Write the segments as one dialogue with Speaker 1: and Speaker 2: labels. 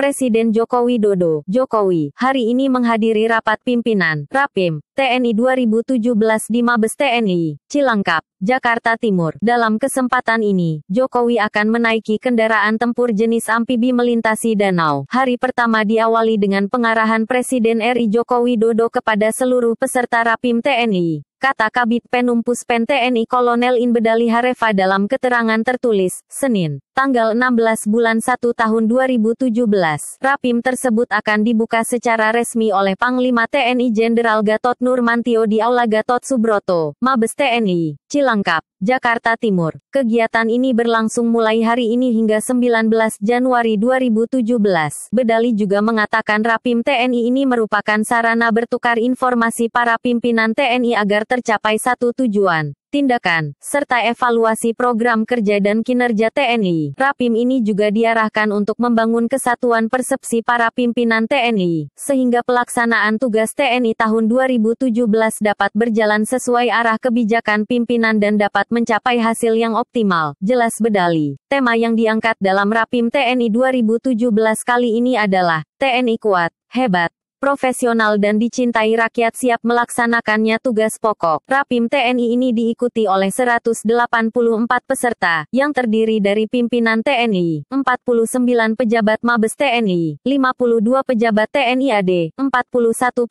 Speaker 1: Presiden Joko Widodo, Jokowi, hari ini menghadiri rapat pimpinan, Rapim, TNI 2017 di Mabes TNI, Cilangkap, Jakarta Timur. Dalam kesempatan ini, Jokowi akan menaiki kendaraan tempur jenis amfibi melintasi danau. Hari pertama diawali dengan pengarahan Presiden RI Joko Widodo kepada seluruh peserta Rapim TNI kata Kabit Penumpus Pen TNI Kolonel Inbedali Harefa dalam keterangan tertulis, Senin, tanggal 16 bulan 1 tahun 2017. Rapim tersebut akan dibuka secara resmi oleh Panglima TNI Jenderal Gatot Nurmantio di Aula Gatot Subroto, Mabes TNI. Cilangkap, Jakarta Timur. Kegiatan ini berlangsung mulai hari ini hingga 19 Januari 2017. Bedali juga mengatakan Rapim TNI ini merupakan sarana bertukar informasi para pimpinan TNI agar tercapai satu tujuan tindakan, serta evaluasi program kerja dan kinerja TNI. Rapim ini juga diarahkan untuk membangun kesatuan persepsi para pimpinan TNI, sehingga pelaksanaan tugas TNI tahun 2017 dapat berjalan sesuai arah kebijakan pimpinan dan dapat mencapai hasil yang optimal, jelas Bedali. Tema yang diangkat dalam Rapim TNI 2017 kali ini adalah, TNI kuat, hebat, profesional dan dicintai rakyat siap melaksanakannya tugas pokok. Rapim TNI ini diikuti oleh 184 peserta, yang terdiri dari pimpinan TNI, 49 pejabat Mabes TNI, 52 pejabat TNI AD, 41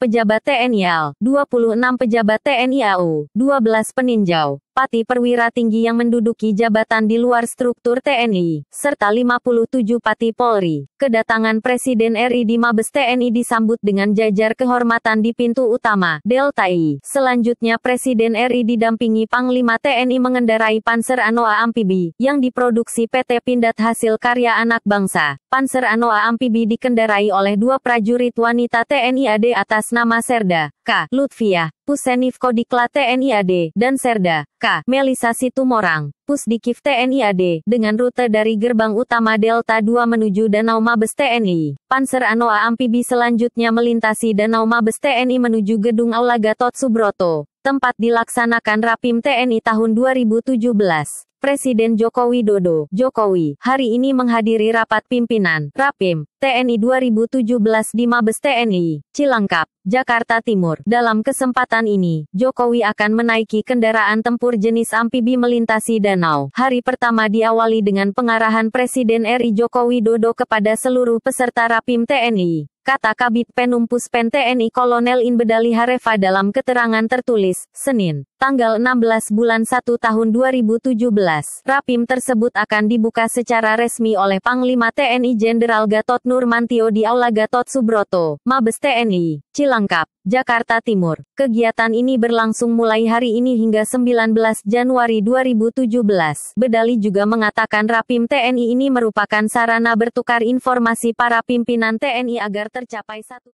Speaker 1: pejabat TNI AL, 26 pejabat TNI AU, 12 peninjau, Pati perwira tinggi yang menduduki jabatan di luar struktur TNI, serta 57 pati Polri. Kedatangan Presiden RI di Mabes TNI disambut dengan jajar kehormatan di pintu utama, Delta I. Selanjutnya Presiden RI didampingi Panglima TNI mengendarai Panser Anoa Ampibi, yang diproduksi PT Pindad hasil karya anak bangsa. Panser Anoa Ampibi dikendarai oleh dua prajurit wanita TNI AD atas nama Serda, K. Lutfiah, Pusenif Kodikla AD dan Serda, K. Melisa Situmorang, Pusdikif AD dengan rute dari gerbang utama Delta 2 menuju Danau Mabes TNI. Panser Anoa Ampibi selanjutnya melintasi Danau Mabes TNI menuju Gedung Aula Gatot Subroto, tempat dilaksanakan Rapim TNI tahun 2017. Presiden Joko Widodo, Jokowi, hari ini menghadiri rapat pimpinan Rapim TNI 2017 di Mabes TNI, Cilangkap, Jakarta Timur. Dalam kesempatan ini, Jokowi akan menaiki kendaraan tempur jenis amfibi melintasi danau. Hari pertama diawali dengan pengarahan Presiden RI Joko Widodo kepada seluruh peserta Rapim TNI kata Kabit Penumpus Pen TNI Kolonel Inbedali Harefa dalam keterangan tertulis, Senin, tanggal 16 bulan 1 tahun 2017. Rapim tersebut akan dibuka secara resmi oleh Panglima TNI Jenderal Gatot Nurmantio di Aula Gatot Subroto, Mabes TNI, Cilangkap, Jakarta Timur. Kegiatan ini berlangsung mulai hari ini hingga 19 Januari 2017. Bedali juga mengatakan Rapim TNI ini merupakan sarana bertukar informasi para pimpinan TNI agar tercapai satu